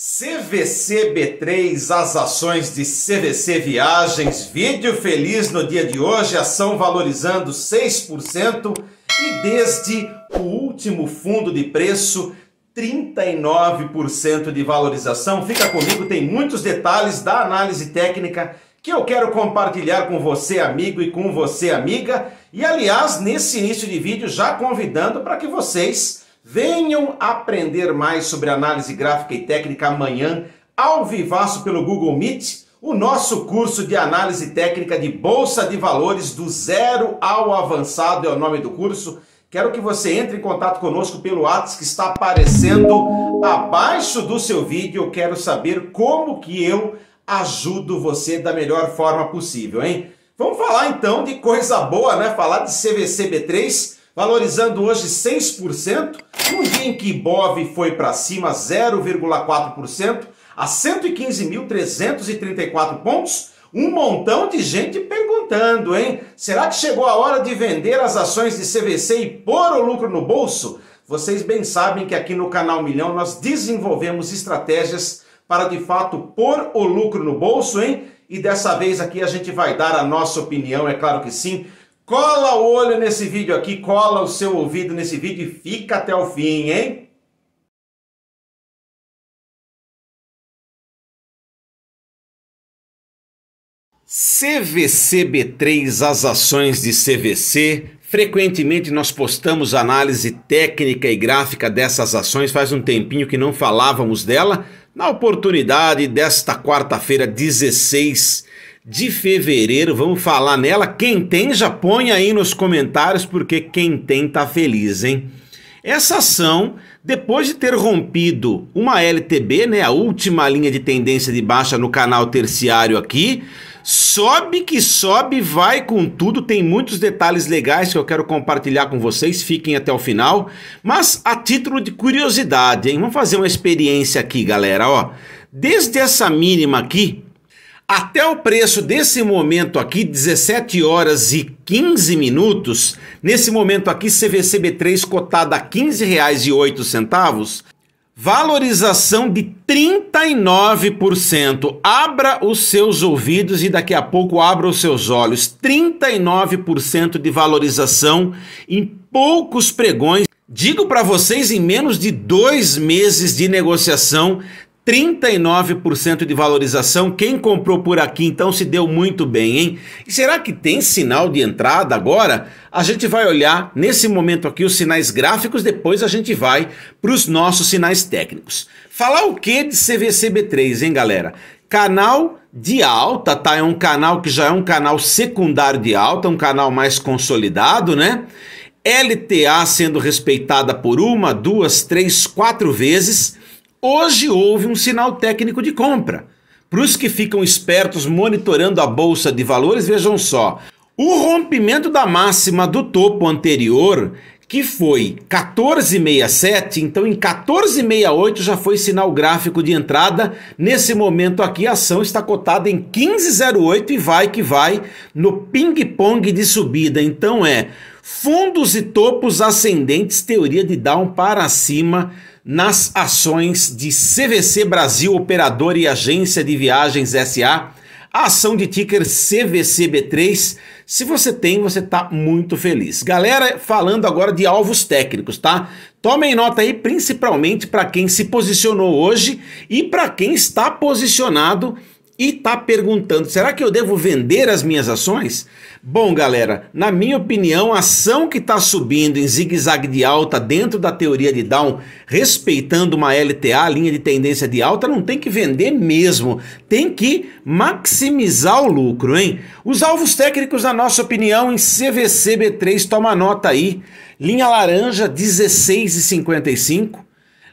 CVC-B3, as ações de CVC Viagens, vídeo feliz no dia de hoje, ação valorizando 6% e desde o último fundo de preço, 39% de valorização. Fica comigo, tem muitos detalhes da análise técnica que eu quero compartilhar com você, amigo, e com você, amiga. E aliás, nesse início de vídeo, já convidando para que vocês Venham aprender mais sobre análise gráfica e técnica amanhã, ao vivaço pelo Google Meet, o nosso curso de análise técnica de bolsa de valores do zero ao avançado é o nome do curso. Quero que você entre em contato conosco pelo WhatsApp que está aparecendo abaixo do seu vídeo. Eu quero saber como que eu ajudo você da melhor forma possível, hein? Vamos falar então de coisa boa, né? Falar de CVC B3 valorizando hoje 6%, um dia em que Ibov foi para cima 0,4%, a 115.334 pontos, um montão de gente perguntando, hein? Será que chegou a hora de vender as ações de CVC e pôr o lucro no bolso? Vocês bem sabem que aqui no canal Milhão nós desenvolvemos estratégias para de fato pôr o lucro no bolso, hein? E dessa vez aqui a gente vai dar a nossa opinião, é claro que sim, Cola o olho nesse vídeo aqui, cola o seu ouvido nesse vídeo e fica até o fim, hein? CVCB3, as ações de CVC. Frequentemente nós postamos análise técnica e gráfica dessas ações, faz um tempinho que não falávamos dela. Na oportunidade desta quarta-feira, 16 de fevereiro. Vamos falar nela. Quem tem, já põe aí nos comentários, porque quem tem tá feliz, hein? Essa ação, depois de ter rompido uma LTB, né, a última linha de tendência de baixa no canal terciário aqui, sobe que sobe, vai com tudo. Tem muitos detalhes legais que eu quero compartilhar com vocês, fiquem até o final. Mas a título de curiosidade, hein? Vamos fazer uma experiência aqui, galera, ó. Desde essa mínima aqui, até o preço desse momento aqui, 17 horas e 15 minutos, nesse momento aqui CVCB3 cotada a R$ 15,08, valorização de 39%. Abra os seus ouvidos e daqui a pouco abra os seus olhos. 39% de valorização em poucos pregões. Digo para vocês, em menos de dois meses de negociação, 39% de valorização. Quem comprou por aqui então se deu muito bem, hein? E será que tem sinal de entrada agora? A gente vai olhar nesse momento aqui os sinais gráficos, depois a gente vai para os nossos sinais técnicos. Falar o que de CVCB3, hein, galera? Canal de alta, tá? É um canal que já é um canal secundário de alta, um canal mais consolidado, né? LTA sendo respeitada por uma, duas, três, quatro vezes. Hoje houve um sinal técnico de compra. Para os que ficam espertos monitorando a bolsa de valores, vejam só. O rompimento da máxima do topo anterior, que foi 14,67, então em 14,68 já foi sinal gráfico de entrada. Nesse momento aqui, a ação está cotada em 15,08 e vai que vai no ping-pong de subida. Então é fundos e topos ascendentes, teoria de Down para cima nas ações de CVC Brasil Operador e Agência de Viagens SA, a ação de ticker CVCB3. Se você tem, você está muito feliz. Galera, falando agora de alvos técnicos, tá? Tomem nota aí, principalmente para quem se posicionou hoje e para quem está posicionado e está perguntando: será que eu devo vender as minhas ações? Bom, galera, na minha opinião, a ação que está subindo em zigue-zague de alta dentro da teoria de Down, respeitando uma LTA, linha de tendência de alta, não tem que vender mesmo, tem que maximizar o lucro, hein? Os alvos técnicos, na nossa opinião, em CVC B3, toma nota aí. Linha laranja 16,55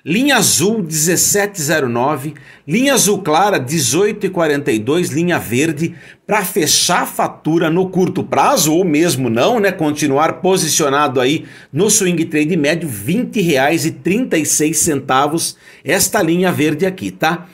linha azul 1709, linha azul clara 1842, linha verde, para fechar a fatura no curto prazo ou mesmo não, né, continuar posicionado aí no swing trade médio R$ 20,36 esta linha verde aqui, tá?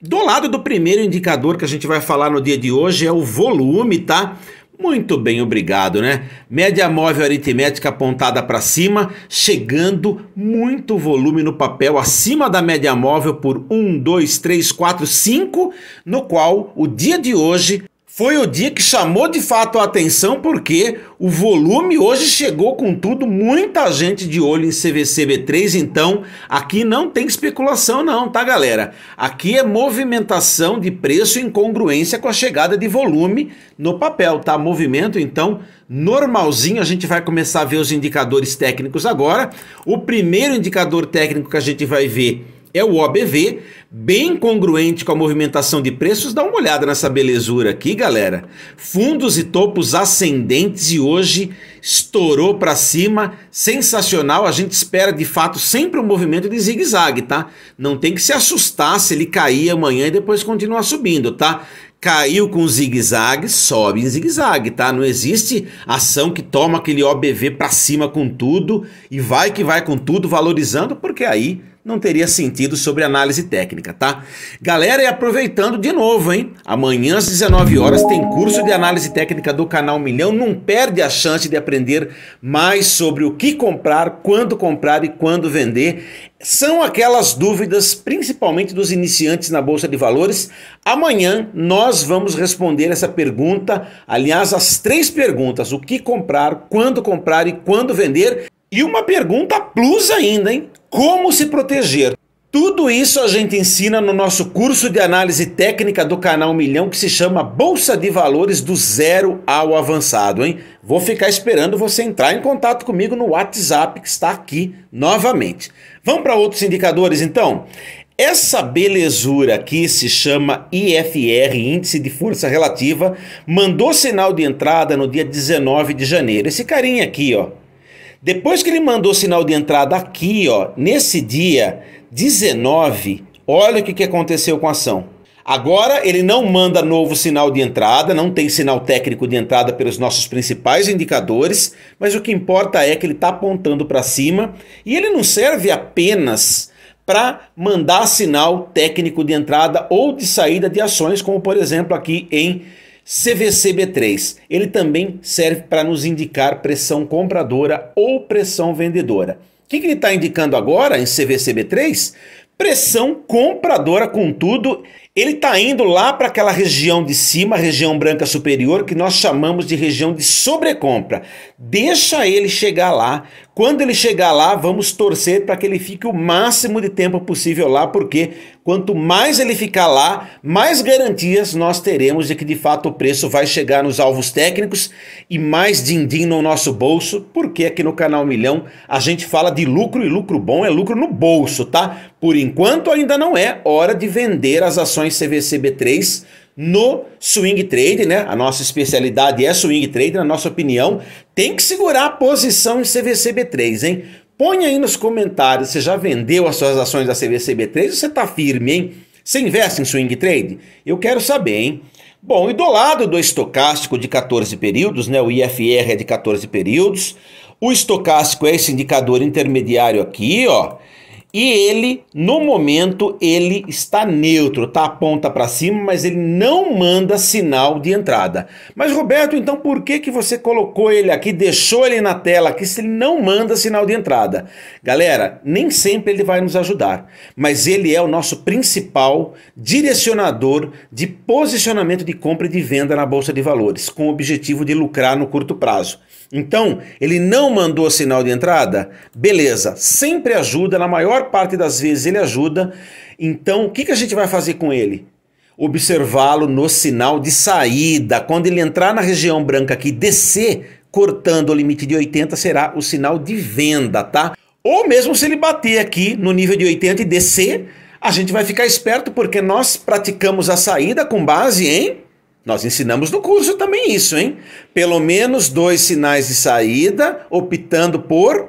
Do lado do primeiro indicador que a gente vai falar no dia de hoje é o volume, tá? Muito bem, obrigado, né? Média móvel aritmética apontada para cima, chegando muito volume no papel acima da média móvel por 1, 2, 3, 4, 5, no qual o dia de hoje foi o dia que chamou de fato a atenção, porque o volume hoje chegou com tudo, muita gente de olho em CVCB3, então aqui não tem especulação não, tá galera? Aqui é movimentação de preço em congruência com a chegada de volume no papel, tá? Movimento, então, normalzinho, a gente vai começar a ver os indicadores técnicos agora. O primeiro indicador técnico que a gente vai ver é o OBV, bem congruente com a movimentação de preços. Dá uma olhada nessa belezura aqui, galera. Fundos e topos ascendentes e hoje estourou para cima, sensacional. A gente espera de fato sempre um movimento de zigue-zague, tá? Não tem que se assustar se ele cair amanhã e depois continuar subindo, tá? caiu com zigue-zague, sobe em zigue-zague, tá? Não existe ação que toma aquele OBV para cima com tudo e vai que vai com tudo valorizando, porque aí não teria sentido sobre análise técnica, tá? Galera, e aproveitando de novo, hein? Amanhã às 19 horas tem curso de análise técnica do canal Milhão. Não perde a chance de aprender mais sobre o que comprar, quando comprar e quando vender. São aquelas dúvidas, principalmente dos iniciantes na Bolsa de Valores. Amanhã nós vamos responder essa pergunta, aliás, as três perguntas: o que comprar, quando comprar e quando vender. E uma pergunta plus ainda, hein? Como se proteger? Tudo isso a gente ensina no nosso curso de análise técnica do canal Milhão que se chama Bolsa de Valores do Zero ao Avançado, hein? Vou ficar esperando você entrar em contato comigo no WhatsApp que está aqui novamente. Vamos para outros indicadores então? Essa belezura aqui se chama IFR, Índice de Força Relativa, mandou sinal de entrada no dia 19 de janeiro. Esse carinha aqui, ó, depois que ele mandou sinal de entrada aqui, ó, nesse dia 19, olha o que, que aconteceu com a ação. Agora ele não manda novo sinal de entrada, não tem sinal técnico de entrada pelos nossos principais indicadores, mas o que importa é que ele está apontando para cima e ele não serve apenas para mandar sinal técnico de entrada ou de saída de ações, como por exemplo aqui em CVCB3, ele também serve para nos indicar pressão compradora ou pressão vendedora. O que, que ele está indicando agora em CVCB3? Pressão compradora, contudo, ele está indo lá para aquela região de cima, região branca superior, que nós chamamos de região de sobrecompra. Deixa ele chegar lá quando ele chegar lá, vamos torcer para que ele fique o máximo de tempo possível lá, porque quanto mais ele ficar lá, mais garantias nós teremos de que de fato o preço vai chegar nos alvos técnicos e mais din-din no nosso bolso, porque aqui no canal Milhão a gente fala de lucro e lucro bom é lucro no bolso, tá? Por enquanto ainda não é hora de vender as ações CVCB3 no swing trade, né? A nossa especialidade é swing trade, na nossa opinião, tem que segurar a posição em CVCB3, hein? Põe aí nos comentários Você já vendeu as suas ações da CVCB3 ou você tá firme, hein? Você investe em swing trade? Eu quero saber, hein? Bom, e do lado do estocástico de 14 períodos, né? O IFR é de 14 períodos. O estocástico é esse indicador intermediário aqui, ó e ele, no momento, ele está neutro, tá a ponta para cima, mas ele não manda sinal de entrada. Mas Roberto, então por que que você colocou ele aqui, deixou ele na tela aqui se ele não manda sinal de entrada? Galera, nem sempre ele vai nos ajudar, mas ele é o nosso principal direcionador de posicionamento de compra e de venda na bolsa de valores, com o objetivo de lucrar no curto prazo. Então, ele não mandou sinal de entrada? Beleza, sempre ajuda na maior maior parte das vezes ele ajuda. Então, o que, que a gente vai fazer com ele? Observá-lo no sinal de saída. Quando ele entrar na região branca aqui, descer, cortando o limite de 80, será o sinal de venda, tá? Ou mesmo se ele bater aqui no nível de 80 e descer, a gente vai ficar esperto porque nós praticamos a saída com base em nós ensinamos no curso também isso, hein? Pelo menos dois sinais de saída, optando por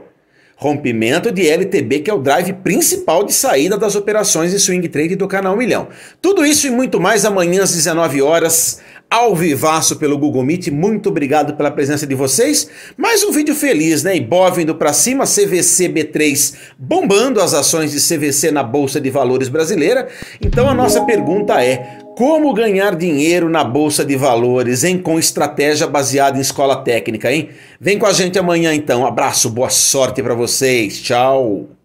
Rompimento de LTB, que é o drive principal de saída das operações de swing trade do canal Milhão. Tudo isso e muito mais amanhã às 19 horas, ao vivaço pelo Google Meet. Muito obrigado pela presença de vocês. Mais um vídeo feliz, né? Ibov indo para cima, CVC B3 bombando as ações de CVC na Bolsa de Valores brasileira. Então a nossa pergunta é: como ganhar dinheiro na bolsa de valores, hein? Com estratégia baseada em escola técnica, hein? Vem com a gente amanhã então. abraço, boa sorte para vocês. Tchau.